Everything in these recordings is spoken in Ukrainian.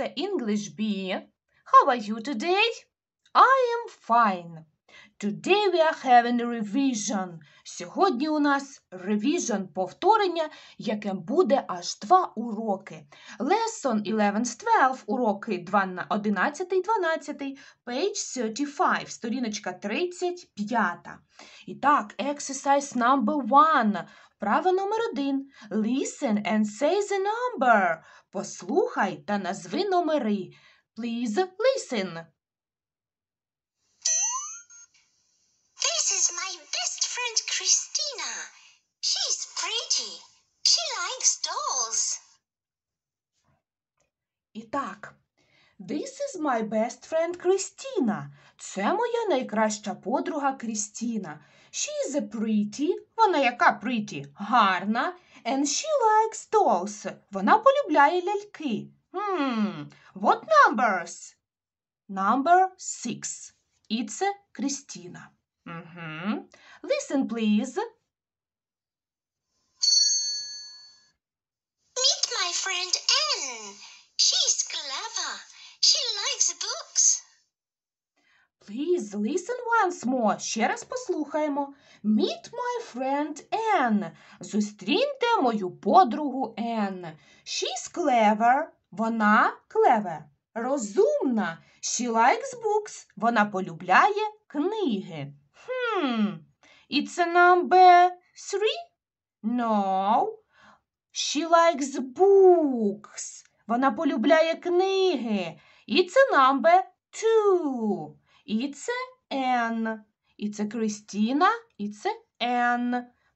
It's English B. How are you today? I am fine. Today we are having a revision. Сьогодні у нас revision повторення, яке буде аж два уроки. Lesson 11-12, уроки 11-12, page 35, сторіночка 35. І так, exercise number one. Право номер один. Listen and say the number. Послухай та назви номери. Please listen. This is my best friend Christina. She's pretty. She likes dolls. І так. This is my best friend Christina. Це моя найкраща подруга Крістіна. She is a pretty. Вона яка pretty? Гарна. And she likes dolls. Вона полюбляє ляльки. Hm, what numbers? Number six. It's Christina. Mm-hmm. Listen, please. Meet my friend Anne. She's clever. She likes books. Please listen once more. Ще раз послухаємо. Meet my friend Anne. Зустріньте мою подругу Anne. She's clever. Вона clever. Розумна. She likes books. Вона полюбляє книги. Hmm. It's a number three? No. She likes books. Вона полюбляє книги. It's a number two. It's це Anne. І це Кристіна, і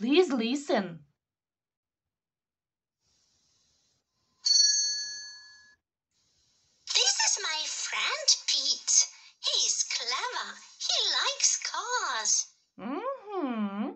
Please listen. This is my friend Pete. He's clever. He likes cars. Mm -hmm.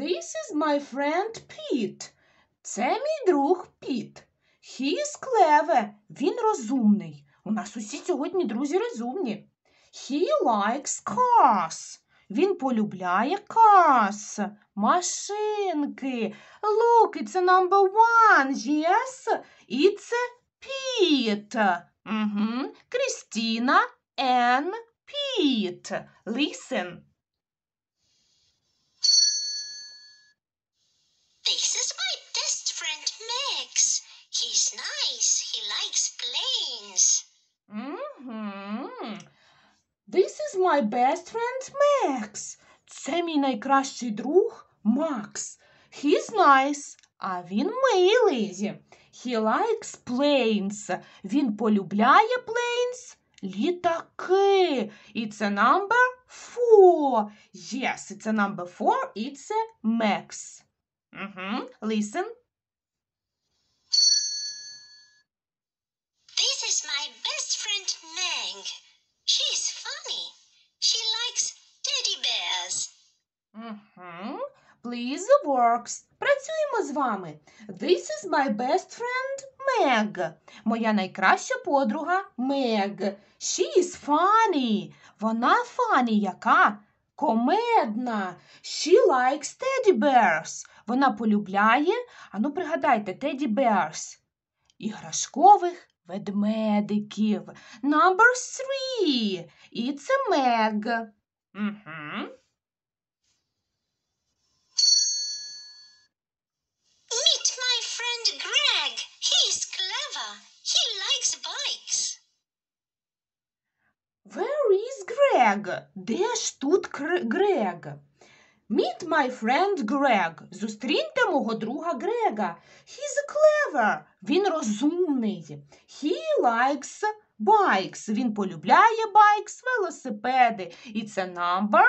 This is my friend Pete. Це мій друг Піт. He is clever. Він розумний. У нас усі сьогодні друзі розумні. He likes cars. Він полюбляє cars. Машинки. Look, it's a number one. Yes, it's Pete. Угу. Крістіна and Pete. Listen. This is my best friend Max. Це мій найкращий друг Макс. He's nice. А він милий. He likes planes. Він полюбляє planes. Літаки. It's a number four. Yes, it's a number four. It's a Max. Угу. Listen. This is my best friend Meg. Угу. Please works. Працюємо з вами. This is my best friend Meg. Моя найкраща подруга Meg. She is funny. Вона фані яка? Комедна. She likes teddy bears. Вона полюбляє. А ну пригадайте, teddy bears. Іграшкових ведмедиків. Number three. It's a Meg. Угу. Грег. Де ж тут Грег? Meet my friend Greg. Зустріньте мого друга Грега. He's clever. Він розумний. He likes bikes. Він полюбляє bikes, велосипеди. І це number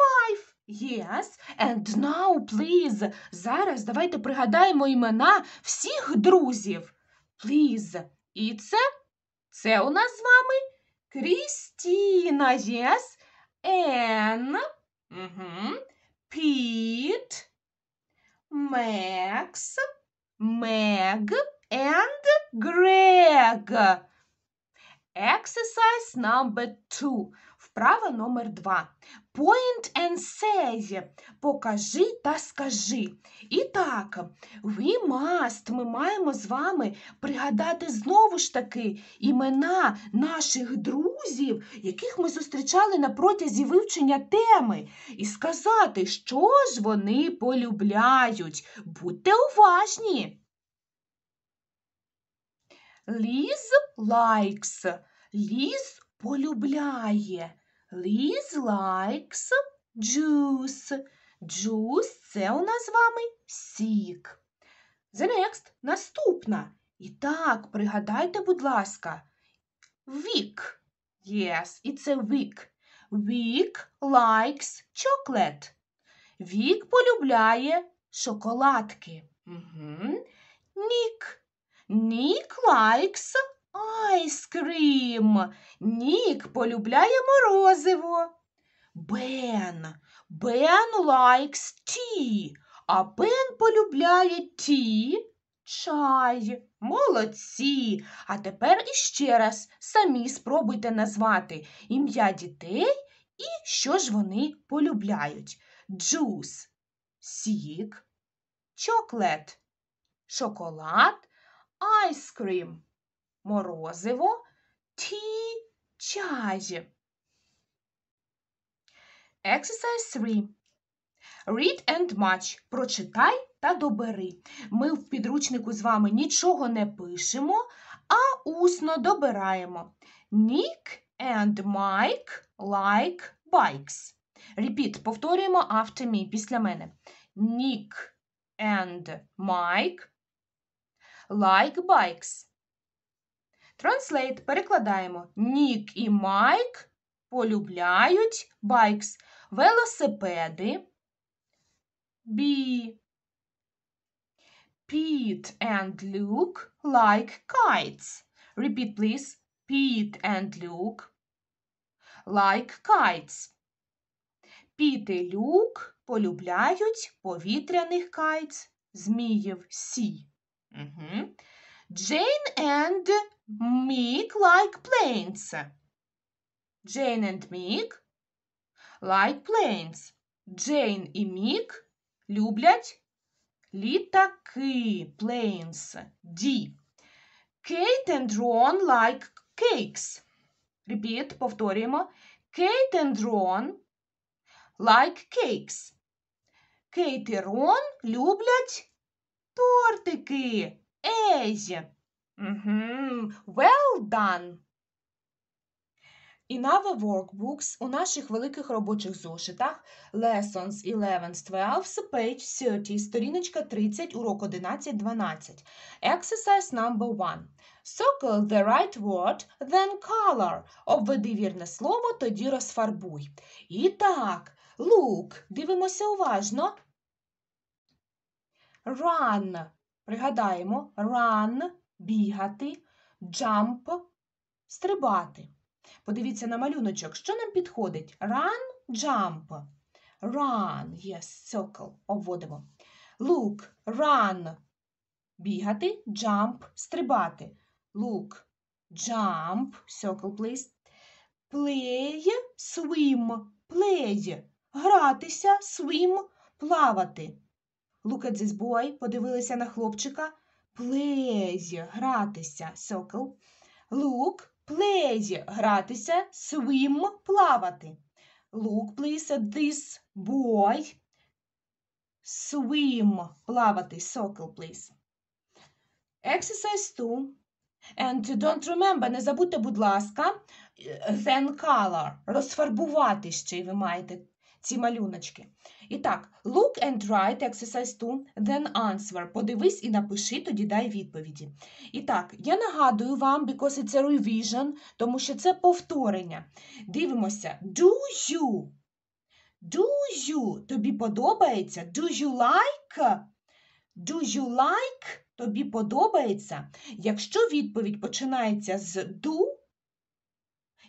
five. Yes, and now, please. Зараз давайте пригадаємо імена всіх друзів. Please. І це? Це у нас з вами Крістіна, yes. Ен. Угу. Піт. Мекс. Meg and Greg. Exercise number two. Вправа номер два. Point and say – покажи та скажи. І так, we must, ми маємо з вами пригадати знову ж таки імена наших друзів, яких ми зустрічали на протязі вивчення теми, і сказати, що ж вони полюбляють. Будьте уважні. Ліз likes. Ліз полюбляє. Ліз лайкс джус. Джус це у нас з вами сік. The next наступна. І так, пригадайте, будь ласка, вік. Yes, і це week. Вік likes chocolate. Вік полюбляє шоколадки. Нік. Нік likes Айскрім. Нік полюбляє морозиво. Бен. Бен лайкс ті. А Бен полюбляє ті. Чай, молодці. А тепер іще раз самі спробуйте назвати ім'я дітей і що ж вони полюбляють. Джус, сік, чоклет, шоколад, айскрім морозиво ті чай. Exercise 3. Read and match. Прочитай та добери. Ми в підручнику з вами нічого не пишемо, а усно добираємо. Nick and Mike like bikes. Repeat. Повторюємо after me, після мене. Nick and Mike like bikes. Translate перекладаємо. Нік і Майк полюбляють байкс. Велосипеди. B. Pete and Luke like kites. Repeat, please. Pete and Luke like kites. Піт і люк полюбляють повітряних кайц Зміїв сі. Угу. Jane Meek like planes. Jane and Meek like planes. Джейн і Мік люблять літаки planes. D. Kate and Ron like cakes. Repeat, повторюємо. Kate and Ron like cakes. Кейт і Рон люблять тортики. Ейзі. Угу. Well done! In our workbooks, у наших великих робочих зошитах Lessons 11-12, page 30, сторіночка 30, урок 11-12. Exercise number 1. Circle the right word, then color. Обведи вірне слово, тоді розфарбуй. І так, look, дивимося уважно. Run. Пригадаємо, run бігати, джамп, стрибати. Подивіться на малюночок, що нам підходить? Run, jump. Run, yes, circle. Обводимо. Look, run. Бігати, jump, стрибати. Look, jump, circle, please. Play, swim, play. Гратися, swim, плавати. Look at this boy. Подивилися на хлопчика play – гратися, circle. Look, play – гратися, swim – плавати. Look, please, this boy. Swim – плавати, circle, please. Exercise 2. And don't remember, не забудьте, будь ласка, then color. Розфарбувати ще й ви маєте ці малюночки. І так, look and write exercise 2, then answer. Подивись і напиши, тоді дай відповіді. І так, я нагадую вам, because it's a revision, тому що це повторення. Дивимося, do you? Do you тобі подобається? Do you like? Do you like? Тобі подобається? Якщо відповідь починається з do,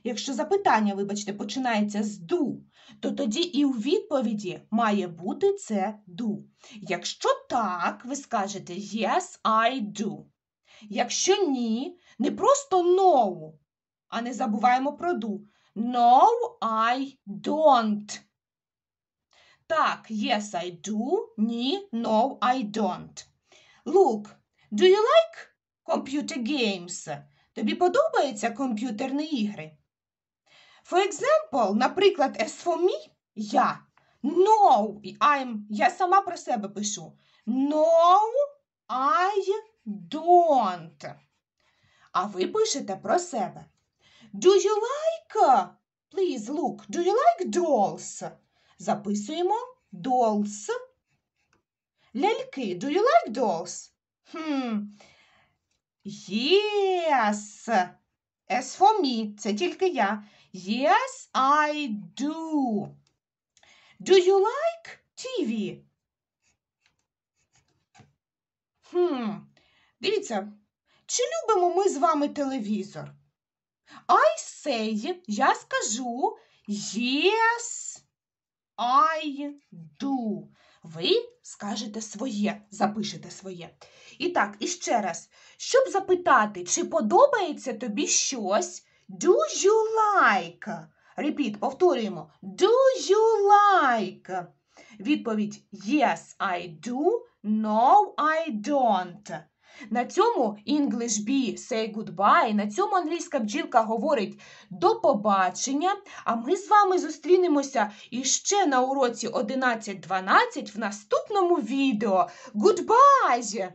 Якщо запитання, вибачте, починається з ду, то тоді і у відповіді має бути це ду. Якщо так, ви скажете Yes, I do. Якщо ні, не просто no, а не забуваємо про do. No, I don't. Так, yes, I do. Ні, no, I don't. Look, do you like computer games? Тобі подобаються комп'ютерні ігри? For example, наприклад, as for me, я. No, I'm, я сама про себе пишу. No, I don't. А ви пишете про себе. Do you like? Please look. Do you like dolls? Записуємо dolls. Ляльки. Do you like dolls? Хм. Yes. As for me, це тільки я. Yes, I do. Do you like TV? Хм, Дивіться, чи любимо ми з вами телевізор? I say, я скажу yes, I do. Ви скажете своє, запишете своє. І так, і ще раз, щоб запитати, чи подобається тобі щось, do you like? Репіт, повторюємо. Do you like? Відповідь Yes, I do, no, I don't. На цьому English Bee say goodbye, на цьому англійська бджілка говорить до побачення. А ми з вами зустрінемося іще на уроці 11.12 в наступному відео. Goodbye!